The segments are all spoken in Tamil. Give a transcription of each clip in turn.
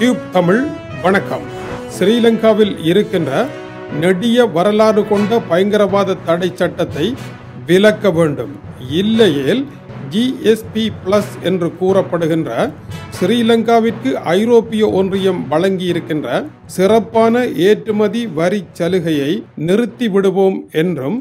டியூப் தமிழ் வணக்கம் ஸ்ரீலங்காவில் இருக்கின்ற நெடிய வரலாறு கொண்ட பயங்கரவாத தடை சட்டத்தை விலக்க வேண்டும் இல்லையேல் ஜிஎஸ்பி பிளஸ் என்று கூறப்படுகின்ற ஸ்ரீலங்காவிற்கு ஐரோப்பிய ஒன்றியம் வழங்கியிருக்கின்ற சிறப்பான ஏற்றுமதி வரி சலுகையை நிறுத்தி விடுவோம் என்றும்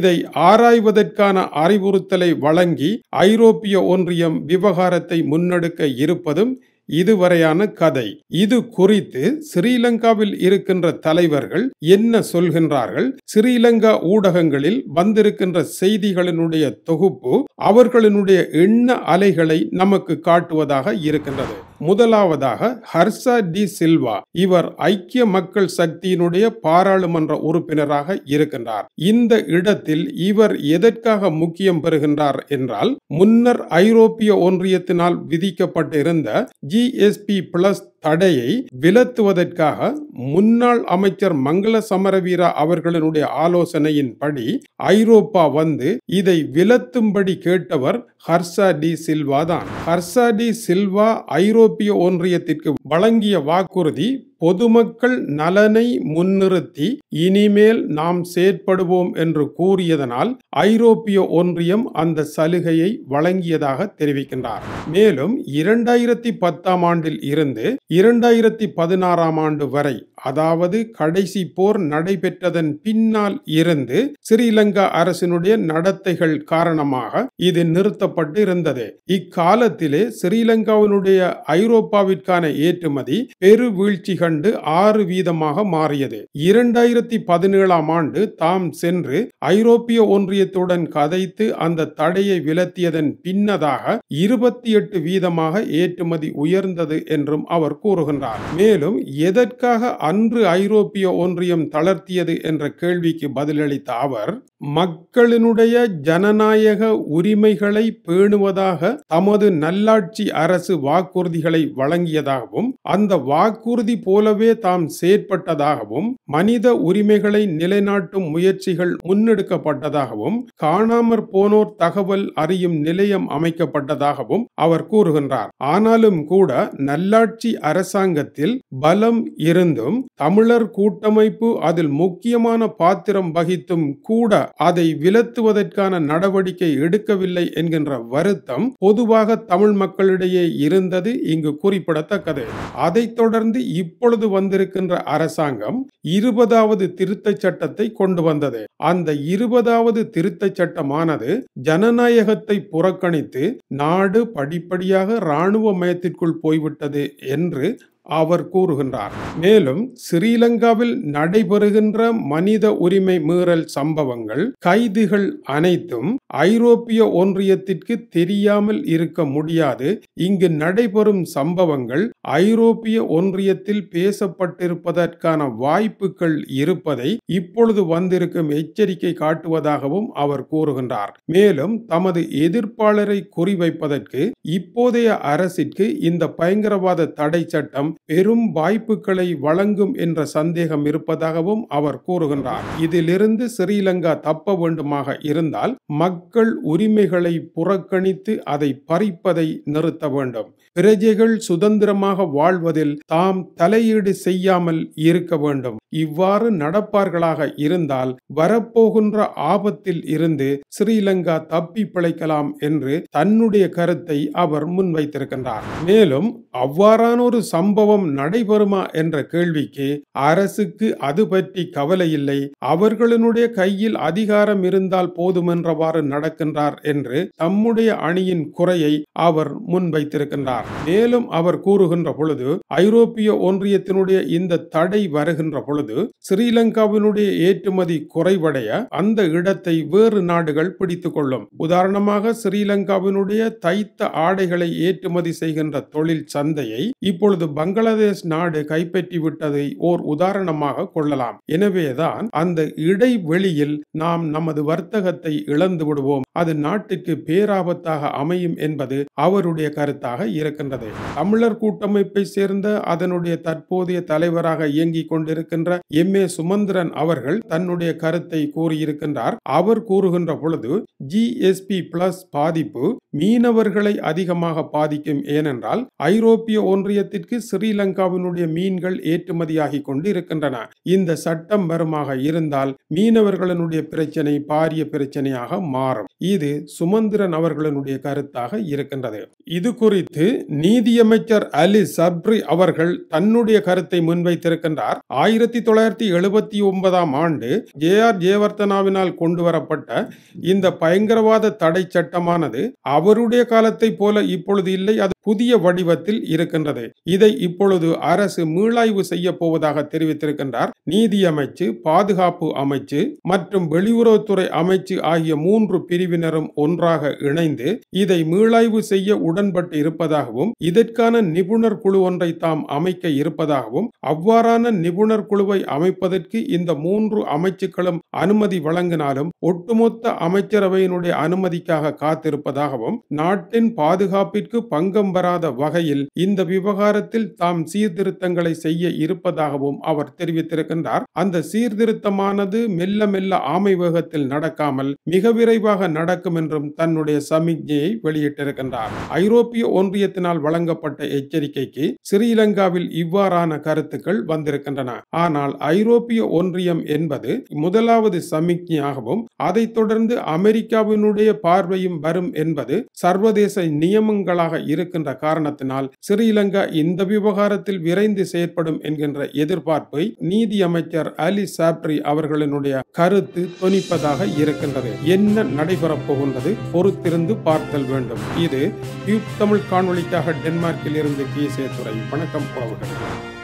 இதை ஆராய்வதற்கான அறிவுறுத்தலை வழங்கி ஐரோப்பிய ஒன்றியம் விவகாரத்தை முன்னெடுக்க இருப்பதும் இதுவரையான கதை இது குறித்து ஸ்ரீலங்காவில் இருக்கின்ற தலைவர்கள் என்ன சொல்கின்றார்கள் ஸ்ரீலங்கா ஊடகங்களில் வந்திருக்கின்ற செய்திகளினுடைய தொகுப்பு அவர்களினுடைய எண்ண அலைகளை நமக்கு காட்டுவதாக இருக்கின்றது முதலாவதாக ஹர்சா டி சில்வா இவர் ஐக்கிய மக்கள் சக்தியினுடைய பாராளுமன்ற உறுப்பினராக இருக்கின்றார் இந்த இடத்தில் இவர் எதற்காக முக்கியம் பெறுகின்றார் என்றால் முன்னர் ஐரோப்பிய ஒன்றியத்தினால் விதிக்கப்பட்டிருந்த ஜிஎஸ்பி பிளஸ் தடையை விலத்துவதற்காக முன்னாள் அமைச்சர் மங்கள சமரவீரா அவர்களினுடைய ஆலோசனையின்படி ஐரோப்பா வந்து இதை விலத்தும்படி கேட்டவர் ஹர்சா டி சில்வா தான் ஹர்சா டி சில்வா ஐரோப்பிய ஒன்றியத்திற்கு வழங்கிய வாக்குறுதி பொதுமக்கள் நலனை முன்னிறுத்தி இனிமேல் நாம் செயற்படுவோம் என்று கூறியதனால் ஐரோப்பிய ஒன்றியம் அந்த சலுகையை வழங்கியதாக தெரிவிக்கின்றார் மேலும் இரண்டாயிரத்தி பத்தாம் ஆண்டில் இருந்து இரண்டாயிரத்தி பதினாறாம் ஆண்டு வரை அதாவது கடைசி போர் நடைபெற்றதன் பின்னால் இருந்து ஸ்ரீலங்கா அரசினுடைய நடத்தைகள் காரணமாக இது நிறுத்தப்பட்டு இருந்தது இக்காலத்திலே ஸ்ரீலங்காவினுடைய ஐரோப்பாவிற்கான ஏற்றுமதி பெரு வீழ்ச்சிகள் இரண்டு ஆறு வீதமாக மாறியது இரண்டாயிரத்தி பதினேழாம் ஆண்டு தாம் சென்று ஐரோப்பிய ஒன்றியத்துடன் கதைத்து அந்த தடையை விலத்தியதன் பின்னதாக இருபத்தி எட்டு வீதமாக ஏற்றுமதி உயர்ந்தது என்றும் அவர் கூறுகின்றார் மேலும் எதற்காக அன்று ஐரோப்பிய ஒன்றியம் தளர்த்தியது என்ற கேள்விக்கு பதிலளித்த அவர் மக்களினுடைய ஜனநாயக உரிமைகளை பேணுவதாக தமது நல்லாட்சி அரசு வாக்குறுதிகளை வழங்கியதாகவும் அந்த வாக்குறுதி போல் போலவே தாம் செயற்பட்டதாகவும் மனித உரிமைகளை நிலைநாட்டும் முயற்சிகள் முன்னெடுக்கப்பட்டதாகவும் காணாமற் போனோர் தகவல் அறியும் நிலையம் அமைக்கப்பட்டதாகவும் அவர் கூறுகின்றார் ஆனாலும் கூட நல்லாட்சி அரசாங்கத்தில் பலம் இருந்தும் தமிழர் கூட்டமைப்பு அதில் முக்கியமான பாத்திரம் வகித்தும் கூட அதை விலத்துவதற்கான நடவடிக்கை எடுக்கவில்லை என்கின்ற வருத்தம் பொதுவாக தமிழ் மக்களிடையே இருந்தது இங்கு குறிப்பிடத்தக்கது அதைத் தொடர்ந்து இப்போ தற்பொழுது வந்திருக்கின்ற அரசாங்கம் இருபதாவது திருத்த சட்டத்தை கொண்டு வந்தது அந்த இருபதாவது திருத்த சட்டமானது ஜனநாயகத்தை புறக்கணித்து நாடு படிப்படியாக மயத்திற்குள் போய்விட்டது என்று அவர் கூறுகின்றார் மேலும் ஸ்ரீலங்காவில் நடைபெறுகின்ற மனித உரிமை மீறல் சம்பவங்கள் கைதுகள் அனைத்தும் ஐரோப்பிய ஒன்றியத்திற்கு தெரியாமல் இருக்க முடியாது இங்கு நடைபெறும் சம்பவங்கள் ஐரோப்பிய ஒன்றியத்தில் பேசப்பட்டிருப்பதற்கான வாய்ப்புகள் இருப்பதை இப்பொழுது வந்திருக்கும் எச்சரிக்கை காட்டுவதாகவும் அவர் கூறுகின்றார் மேலும் தமது எதிர்ப்பாளரை குறிவைப்பதற்கு இப்போதைய அரசிற்கு இந்த பயங்கரவாத தடை சட்டம் பெரும் வாய்ப்புகளை வழங்கும் என்ற சந்தேகம் இருப்பதாகவும் அவர் கூறுகின்றார் இதிலிருந்து ஸ்ரீலங்கா தப்ப வேண்டுமாக இருந்தால் மக்கள் உரிமைகளை புறக்கணித்து அதை பறிப்பதை நிறுத்த வேண்டும் பிரஜைகள் சுதந்திரமாக வாழ்வதில் தாம் தலையீடு செய்யாமல் இருக்க வேண்டும் இவ்வாறு நடப்பார்களாக இருந்தால் வரப்போகின்ற ஆபத்தில் இருந்து ஸ்ரீலங்கா தப்பி பிழைக்கலாம் என்று தன்னுடைய கருத்தை அவர் முன்வைத்திருக்கின்றார் மேலும் அவ்வாறான ஒரு சம்பவம் சம்பவம் நடைபெறுமா என்ற கேள்விக்கு அரசுக்கு அது பற்றி கவலை இல்லை அவர்களுடைய கையில் அதிகாரம் இருந்தால் போதுமென்றவாறு நடக்கின்றார் என்று தம்முடைய அணியின் குறையை அவர் முன்வைத்திருக்கின்றார் மேலும் அவர் கூறுகின்ற பொழுது ஐரோப்பிய ஒன்றியத்தினுடைய இந்த தடை வருகின்ற பொழுது ஸ்ரீலங்காவினுடைய ஏற்றுமதி குறைவடைய அந்த இடத்தை வேறு நாடுகள் பிடித்துக் கொள்ளும் உதாரணமாக ஸ்ரீலங்காவினுடைய தைத்த ஆடைகளை ஏற்றுமதி செய்கின்ற தொழில் சந்தையை இப்பொழுது பங்களாதேஷ் நாடு கைப்பற்றி விட்டதை ஓர் உதாரணமாக கொள்ளலாம் எனவேதான் அந்த இடைவெளியில் நாம் நமது வர்த்தகத்தை இழந்து விடுவோம் அது நாட்டுக்கு பேராபத்தாக அமையும் என்பது அவருடைய கருத்தாக இருக்கின்றது தமிழர் கூட்டமைப்பை சேர்ந்த அதனுடைய தற்போதைய தலைவராக இயங்கிக் கொண்டிருக்கின்ற எம் ஏ சுமந்திரன் அவர்கள் தன்னுடைய கருத்தை கூறியிருக்கின்றார் அவர் கூறுகின்ற பொழுது ஜிஎஸ்பி பிளஸ் பாதிப்பு மீனவர்களை அதிகமாக பாதிக்கும் ஏனென்றால் ஐரோப்பிய ஒன்றியத்திற்கு சிறு ஸ்ரீலங்காவினுடைய மீன்கள் ஏற்றுமதியாகி கொண்டு இருக்கின்றன இந்த சட்டம் வருமாக இருந்தால் மீனவர்களுடைய பிரச்சனை பாரிய பிரச்சனையாக மாறும் இது சுமந்திரன் அவர்களுடைய கருத்தாக இருக்கின்றது இது குறித்து நீதியமைச்சர் அலி சப்ரி அவர்கள் தன்னுடைய கருத்தை முன்வைத்திருக்கின்றார் ஆயிரத்தி தொள்ளாயிரத்தி எழுபத்தி ஒன்பதாம் ஆண்டு ஜே ஆர் ஜெயவர்தனாவினால் கொண்டு வரப்பட்ட இந்த பயங்கரவாத தடை சட்டமானது அவருடைய காலத்தை போல இப்பொழுது இல்லை அது புதிய வடிவத்தில் இருக்கின்றது இதை இப்பொழுது அரசு மீளாய்வு செய்ய போவதாக தெரிவித்திருக்கின்றார் நீதி அமைச்சு பாதுகாப்பு அமைச்சு மற்றும் வெளியுறவுத்துறை அமைச்சு ஆகிய மூன்று பிரிவினரும் ஒன்றாக இணைந்து இதை மீளாய்வு செய்ய உடன்பட்டு இருப்பதாகவும் இதற்கான நிபுணர் குழு ஒன்றை தாம் அமைக்க இருப்பதாகவும் அவ்வாறான நிபுணர் குழுவை அமைப்பதற்கு இந்த மூன்று அமைச்சுக்களும் அனுமதி வழங்கினாலும் ஒட்டுமொத்த அமைச்சரவையினுடைய அனுமதிக்காக காத்திருப்பதாகவும் நாட்டின் பாதுகாப்பிற்கு பங்கம் வராத வகையில் இந்த விவகாரத்தில் தாம் சீர்திருத்தங்களை செய்ய இருப்பதாகவும் அவர் தெரிவித்திருக்கின்றார் அந்த சீர்திருத்தமானது மெல்ல மெல்ல ஆமை வேகத்தில் நடக்காமல் மிக விரைவாக நடக்கும் என்றும் தன்னுடைய சமிக்ஞையை வெளியிட்டிருக்கின்றார் ஐரோப்பிய ஒன்றியத்தினால் வழங்கப்பட்ட எச்சரிக்கைக்கு ஸ்ரீலங்காவில் இவ்வாறான கருத்துக்கள் வந்திருக்கின்றன ஆனால் ஐரோப்பிய ஒன்றியம் என்பது முதலாவது சமிக்ஞையாகவும் அதைத் தொடர்ந்து அமெரிக்காவினுடைய பார்வையும் வரும் என்பது சர்வதேச நியமங்களாக இருக்கின்ற காரணத்தினால் ஸ்ரீலங்கா இந்த விவகாரம் விவகாரத்தில் விரைந்து செயற்படும் என்கின்ற எதிர்பார்ப்பை நீதியமைச்சர் அலி சாப்ரி அவர்களினுடைய கருத்து துணிப்பதாக இருக்கின்றது என்ன நடைபெறப் போகின்றது பொறுத்திருந்து பார்த்தல் வேண்டும் இது தமிழ் காணொலிக்காக டென்மார்க்கில் இருந்து கீசே துறை வணக்கம் உறவுகள்